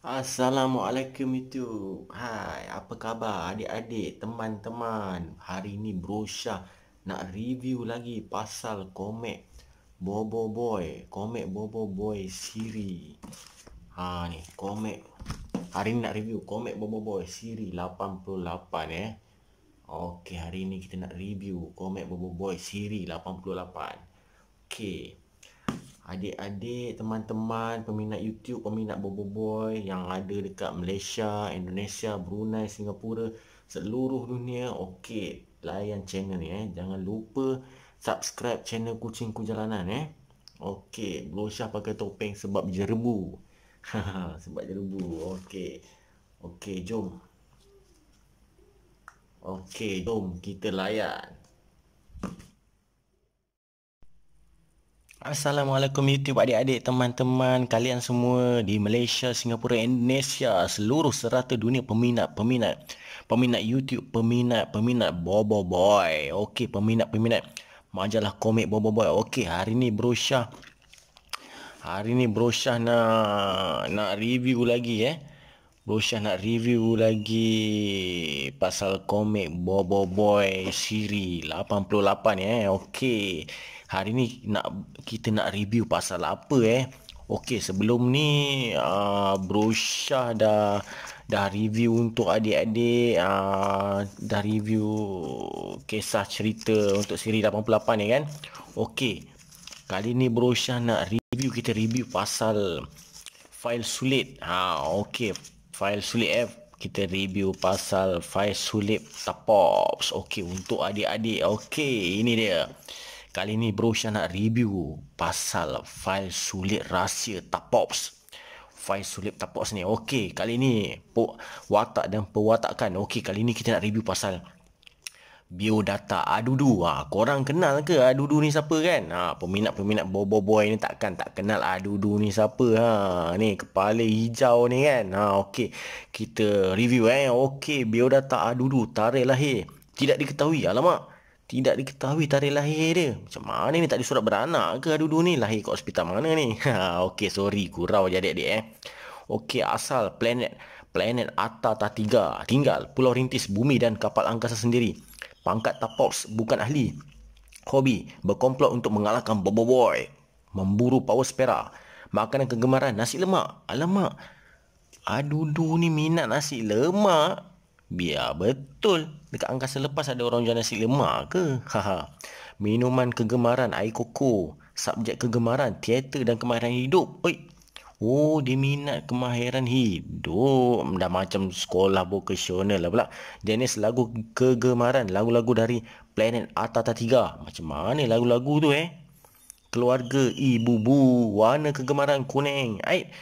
Assalamualaikum YouTube Hai, apa khabar adik-adik, teman-teman Hari ni Bro Shah nak review lagi pasal komik Bobo Boy Komik Bobo Boy Siri Ha ni, komik Hari ni nak review komik Bobo Boy Siri 88 eh Okey, hari ni kita nak review komik Bobo Boy Siri 88 Okey adik-adik, teman-teman, peminat YouTube, peminat Bobo Boy yang ada dekat Malaysia, Indonesia, Brunei, Singapura, seluruh dunia, okey, layan channel ni eh. Jangan lupa subscribe channel Kucingku Jalanan eh. Okey, Bro pakai topeng sebab jerebu. sebab jerebu. Okey. Okey, jom. Okey, jom kita layan. Assalamualaikum YouTube adik-adik, teman-teman, kalian semua di Malaysia, Singapura, Indonesia, seluruh serata dunia peminat-peminat. Peminat YouTube, peminat-peminat Bobo Boy. Okey, peminat-peminat majalah komik Bobo Boy. Okey, hari ni Bro Syah Hari ni Bro Syah nak nak review lagi eh. Bro Syah nak review lagi pasal komik Bobo Boy siri 88 eh. Okey hari ni nak kita nak review pasal apa eh okey sebelum ni uh, bro Shah dah dah review untuk adik-adik uh, dah review kisah cerita untuk siri 88 ni kan okey kali ni bro Shah nak review kita review pasal file sulit ha okey file sulit eh kita review pasal file sulit tapops okey untuk adik-adik okey ini dia Kali ni bro Syah nak review pasal file sulit rahsia Tapops. File sulit Tapops ni. Okey, kali ni watak dan pewatakan. Okey, kali ni kita nak review pasal biodata Adudu. Ha, korang kenal ke Adudu ni siapa kan? Ha, peminat-peminat Bobo Boy ni takkan tak kenal Adudu ni siapa. Ha, ni kepala hijau ni kan? Ha, Okey, kita review eh. Okey, biodata Adudu tarik lahir. Tidak diketahui. Alamak tidak diketahui tarikh lahir dia. Macam mana ni tak ada surat beranak ke dulu ni lahir kat hospital mana ni? Ha okey sorry gurau je adik-adik eh. Okey asal planet planet Atta Ta tinggal pulau rintis bumi dan kapal angkasa sendiri. Pangkat Tapops bukan ahli. Hobi berkomplot untuk mengalahkan Bobo Boy. Memburu power spera. Makanan kegemaran nasi lemak. Alamak. Adudu ni minat nasi lemak. Biar betul dekat angkasa lepas ada orang jual nasi lemak ke? Haha. Minuman kegemaran air koko, subjek kegemaran teater dan kemahiran hidup. Oi. Oh, dia minat kemahiran hidup. Dah macam sekolah vokasional lah pula. Jenis lagu kegemaran, lagu-lagu dari Planet Atata 3. Macam mana lagu-lagu tu eh? Keluarga ibu bu, warna kegemaran kuning. Aip,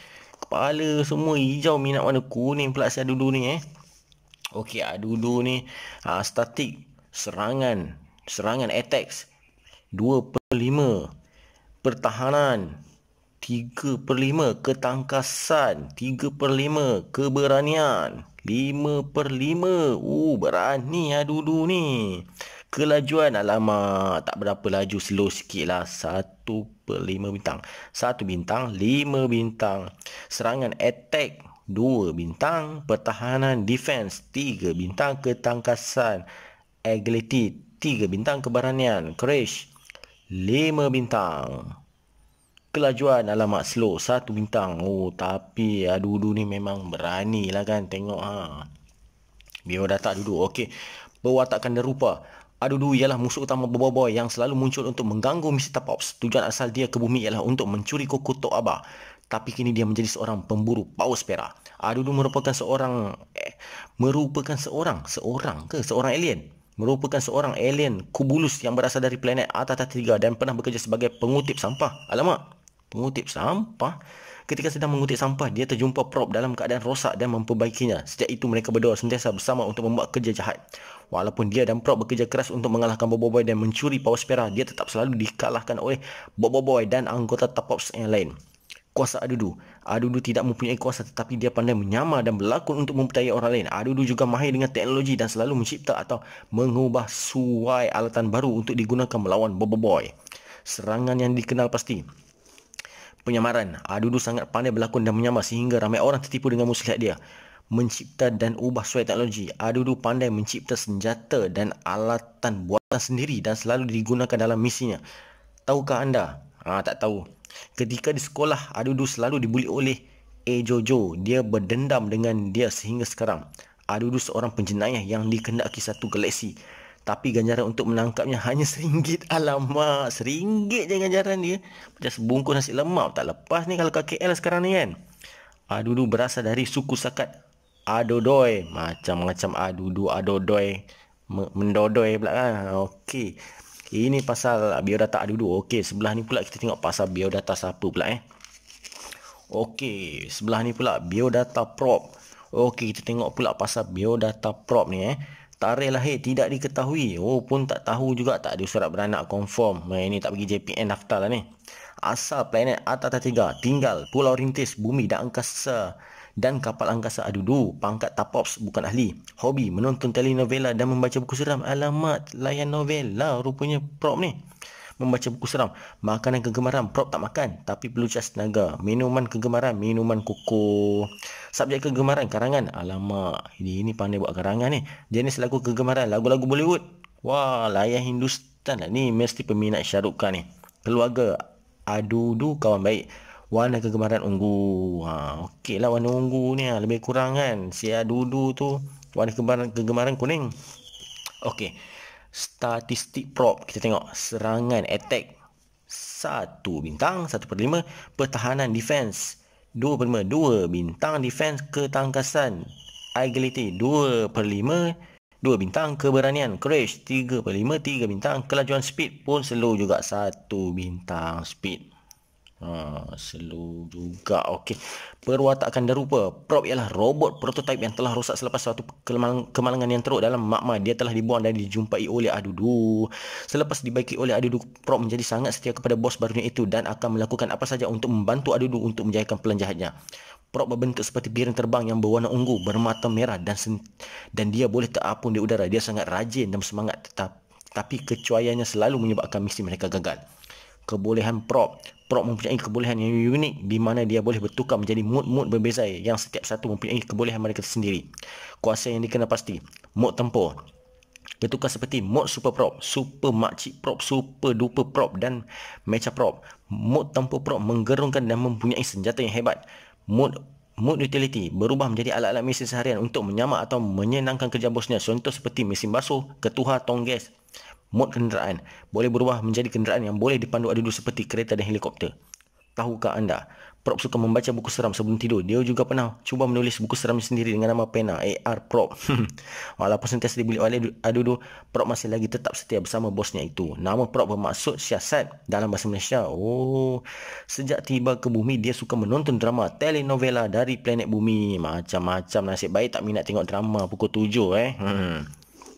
kepala semua hijau minat warna kuning pula saya dulu ni eh. Okey, ah, dulu ni ah, statik serangan, serangan attack 2 per 5, pertahanan 3 per 5, ketangkasan 3 per 5, keberanian 5 per 5, uh, berani ah, dulu ni. Kelajuan, alamak, tak berapa laju, slow sikit lah. 1 per 5 bintang. 1 bintang, 5 bintang. Serangan attack, dua bintang, pertahanan defense tiga bintang, ketangkasan agility tiga bintang, keberanian crash lima bintang. Kelajuan alamat slow satu bintang. Oh tapi aduh adu ni memang berani lah kan tengok ha. dah tak duduk. Okey. Perwatakan dan rupa. Adudu ialah musuh utama Boboiboy yang selalu muncul untuk mengganggu Mr. Pops. Tujuan asal dia ke bumi ialah untuk mencuri koko Tok tapi kini dia menjadi seorang pemburu paus pera. Ah dulu merupakan seorang eh, merupakan seorang seorang ke seorang alien merupakan seorang alien kubulus yang berasal dari planet Atata tiga dan pernah bekerja sebagai pengutip sampah. Alamak, pengutip sampah. Ketika sedang mengutip sampah, dia terjumpa prop dalam keadaan rosak dan memperbaikinya. Sejak itu mereka berdua sentiasa bersama untuk membuat kerja jahat. Walaupun dia dan prop bekerja keras untuk mengalahkan Bobo Boy dan mencuri Power Spera, dia tetap selalu dikalahkan oleh Bobo Boy dan anggota Top yang lain kuasa Adudu. Adudu tidak mempunyai kuasa tetapi dia pandai menyamar dan berlakon untuk mempercayai orang lain. Adudu juga mahir dengan teknologi dan selalu mencipta atau mengubah suai alatan baru untuk digunakan melawan Boboiboy. Serangan yang dikenal pasti penyamaran. Adudu sangat pandai berlakon dan menyamar sehingga ramai orang tertipu dengan muslihat dia. Mencipta dan ubah suai teknologi. Adudu pandai mencipta senjata dan alatan buatan sendiri dan selalu digunakan dalam misinya. Tahukah anda? Ah ha, tak tahu. Ketika di sekolah, Adudu selalu dibuli oleh A. Eh, Jojo. Dia berdendam dengan dia sehingga sekarang. Adudu seorang penjenayah yang dikendaki satu galaksi. Tapi ganjaran untuk menangkapnya hanya seringgit. Alamak, seringgit je ganjaran dia. Macam sebungkus nasi lemak. Tak lepas ni kalau KKL sekarang ni kan. Arudu berasal dari suku sakat Adodoy. Macam-macam Arudu Adodoy. Mendodoy pula kan. Okey. Ini pasal biodata ada dua. Okey, sebelah ni pula kita tengok pasal biodata siapa pula eh. Okey, sebelah ni pula biodata prop. Okey, kita tengok pula pasal biodata prop ni eh. Tarikh lahir tidak diketahui. Oh, pun tak tahu juga tak ada surat beranak confirm. Eh, ini tak pergi JPN daftar lah ni. Asal planet Atata 3 tinggal Pulau Rintis, Bumi dan Angkasa dan kapal angkasa adudu, pangkat tapops bukan ahli. Hobi menonton telenovela dan membaca buku seram. Alamat, layan novela rupanya prop ni. Membaca buku seram. Makanan kegemaran, prop tak makan. Tapi perlu cas tenaga. Minuman kegemaran, minuman koko. Subjek kegemaran, karangan. Alamak, ini, ini pandai buat karangan ni. Jenis lagu kegemaran, lagu-lagu Bollywood. Wah, layan Hindustan lah. Ni mesti peminat syarukan ni. Keluarga, adu-adu kawan baik warna kegemaran ungu. Ha, okey lah warna ungu ni ha. lebih kurang kan. Si Adudu tu warna kegemaran, kegemaran kuning. Okey. Statistik prop kita tengok serangan attack satu bintang satu per lima. pertahanan defense dua per lima dua bintang defense ketangkasan agility dua per lima dua bintang keberanian courage tiga per lima tiga bintang kelajuan speed pun slow juga satu bintang speed Ha, slow juga. Okey. Perwatakan derupa. Prop ialah robot prototipe yang telah rosak selepas suatu kemalangan yang teruk dalam makma. Dia telah dibuang dan dijumpai oleh Adudu. Selepas dibaiki oleh Adudu, Prop menjadi sangat setia kepada bos barunya itu dan akan melakukan apa saja untuk membantu Adudu untuk menjayakan pelan jahatnya. Prop berbentuk seperti piring terbang yang berwarna ungu, bermata merah dan sen- dan dia boleh terapung di udara. Dia sangat rajin dan semangat tetap tapi kecuaiannya selalu menyebabkan misi mereka gagal. Kebolehan prop Prop mempunyai kebolehan yang unik di mana dia boleh bertukar menjadi mood-mood berbeza yang setiap satu mempunyai kebolehan mereka sendiri. Kuasa yang dikenal pasti, mood tempo. Bertukar seperti mod super prop, super makcik prop, super duper prop dan mecha prop. Mod tempo prop menggerungkan dan mempunyai senjata yang hebat. Mod Mood utility berubah menjadi alat-alat mesin seharian untuk menyamak atau menyenangkan kerja bosnya. Contoh seperti mesin basuh, ketua tonggas mod kenderaan boleh berubah menjadi kenderaan yang boleh dipandu adu-adu seperti kereta dan helikopter. Tahukah anda, Prop suka membaca buku seram sebelum tidur. Dia juga pernah cuba menulis buku seram sendiri dengan nama pena AR Prop. Walaupun sentiasa dibeli oleh adu-adu, Prop masih lagi tetap setia bersama bosnya itu. Nama Prop bermaksud siasat dalam bahasa Malaysia. Oh, sejak tiba ke bumi, dia suka menonton drama telenovela dari planet bumi. Macam-macam nasib baik tak minat tengok drama pukul 7 eh. Hmm.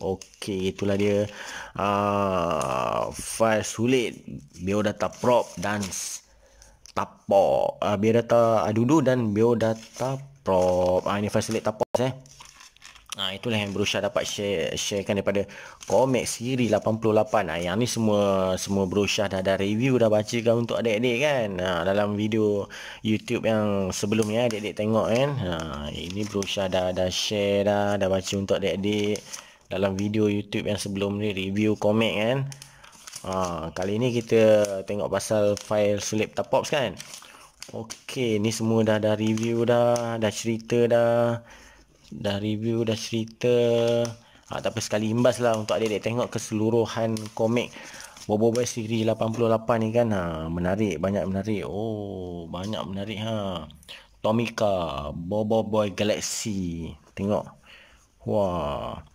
Okey, itulah dia. Uh, ah, file sulit. Biodata prop dan tapo. Uh, ah, biodata uh, dudu dan biodata prop. Uh, ini file sulit tapo. Eh. Ha, itulah yang Bro dapat share, sharekan daripada Comic Siri 88 ha, Yang ni semua semua Bro dah, ada review dah baca kan untuk adik-adik kan ha, Dalam video YouTube yang sebelumnya ni eh, adik-adik tengok kan ha, Ini Bro dah, dah share dah, dah baca untuk adik-adik dalam video YouTube yang sebelum ni review komik kan. Ha, kali ni kita tengok pasal file slip tapops kan. Okey, ni semua dah dah review dah, dah cerita dah. Dah review, dah cerita. Ha, tak apa sekali imbas lah untuk adik-adik tengok keseluruhan komik Bobo Boy Siri 88 ni kan. Ha, menarik, banyak menarik. Oh, banyak menarik ha. Tomika, Bobo Boy Galaxy. Tengok. Wah. Wow.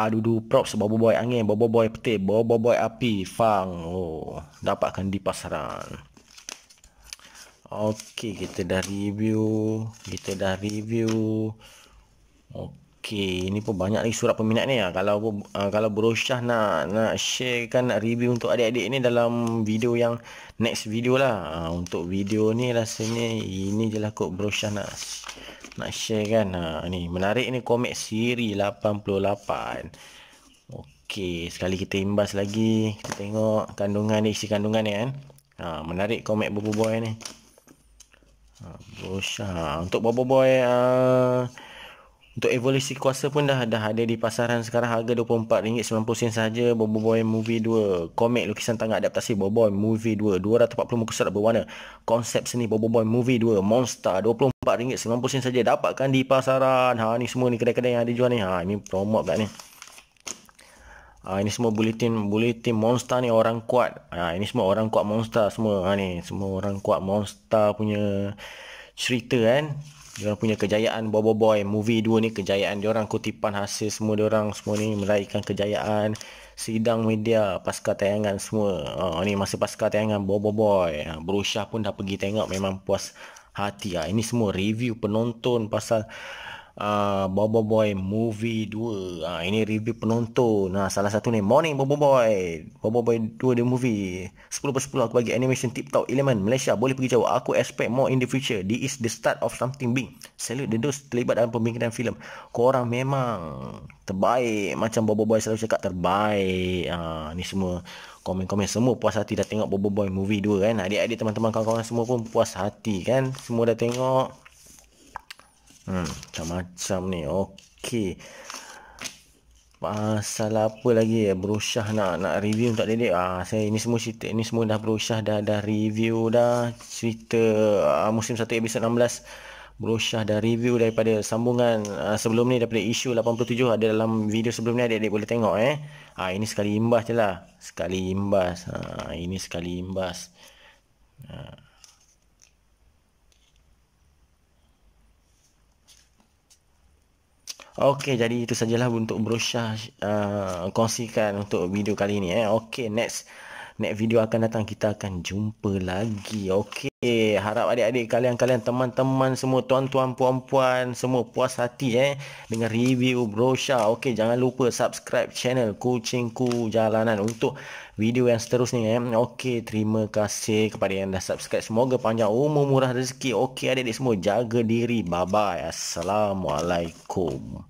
Ah props bobo boy angin, bobo boy petir, bobo boy api, fang. Oh, dapatkan di pasaran. Okey, kita dah review, kita dah review. Okey, ini pun banyak lagi surat peminat ni. Ah, kalau ah, kalau Bro Syah nak nak sharekan nak review untuk adik-adik ni dalam video yang next video lah. Ah, untuk video ni rasanya ini je lah kot Bro Syah nak nak share kan ha, ni Menarik ni komik siri 88 Okey, sekali kita imbas lagi Kita tengok kandungan ni, isi kandungan ni kan ha, Menarik komik Bobo Boy ni ha, Bosha. Untuk Bobo Boy uh, untuk evolusi kuasa pun dah dah ada di pasaran sekarang harga RM24.90 saja Boboiboy Movie 2 komik lukisan tangan adaptasi Boboiboy Movie 2 240 muka surat berwarna konsep seni Boboiboy Movie 2 Monster RM24.90 saja dapatkan di pasaran ha ni semua ni kedai-kedai yang ada jual ni ha ini promo kat ni ha ini semua bulletin bulletin monster ni orang kuat ha ini semua orang kuat monster semua ha ni semua orang kuat monster punya cerita kan orang punya kejayaan Bobo Boy movie dua ni kejayaan orang kutipan hasil semua orang semua ni meraihkan kejayaan sidang media pasca tayangan semua uh, ni masa pasca tayangan Bobo Boy uh, Berusaha pun dah pergi tengok memang puas hati ah uh. ini semua review penonton pasal uh, ah, Bobo Boy Movie 2. Ha, ah, ini review penonton. Ha, salah satu ni. Morning Bobo Boy. Bobo Boy 2 The Movie. 10 per 10 aku bagi animation tip top elemen Malaysia. Boleh pergi jauh. Aku expect more in the future. This is the start of something big. Salute the those terlibat dalam pembikinan filem. orang memang terbaik. Macam Bobo Boy selalu cakap terbaik. Ha, ni semua komen-komen semua puas hati dah tengok Bobo Boy Movie 2 kan. Adik-adik teman-teman kawan-kawan semua pun puas hati kan. Semua dah tengok. Hmm, macam-macam ni. Okey. Pasal apa lagi ya? Berusah nak nak review tak dede. Ah, saya ini semua cerita ini semua dah berusah dah dah review dah cerita ah, musim 1 episod 16. Berusah dah review daripada sambungan ah, sebelum ni daripada isu 87 ada dalam video sebelum ni adik-adik boleh tengok eh. Ah ini sekali imbas je lah. Sekali imbas. Ah, ini sekali imbas. Ah. Okey, jadi itu sajalah untuk brosyah uh, kongsikan untuk video kali ini. Eh. Okey, next. Next video akan datang. Kita akan jumpa lagi. Okey, harap adik-adik kalian-kalian, teman-teman, semua tuan-tuan, puan-puan, semua puas hati eh, dengan review brosyah. Okey, jangan lupa subscribe channel Kucingku Jalanan untuk video yang seterusnya. Eh. Okey, terima kasih kepada yang dah subscribe. Semoga panjang umur, murah rezeki. Okey, adik-adik semua, jaga diri. Bye-bye. Assalamualaikum.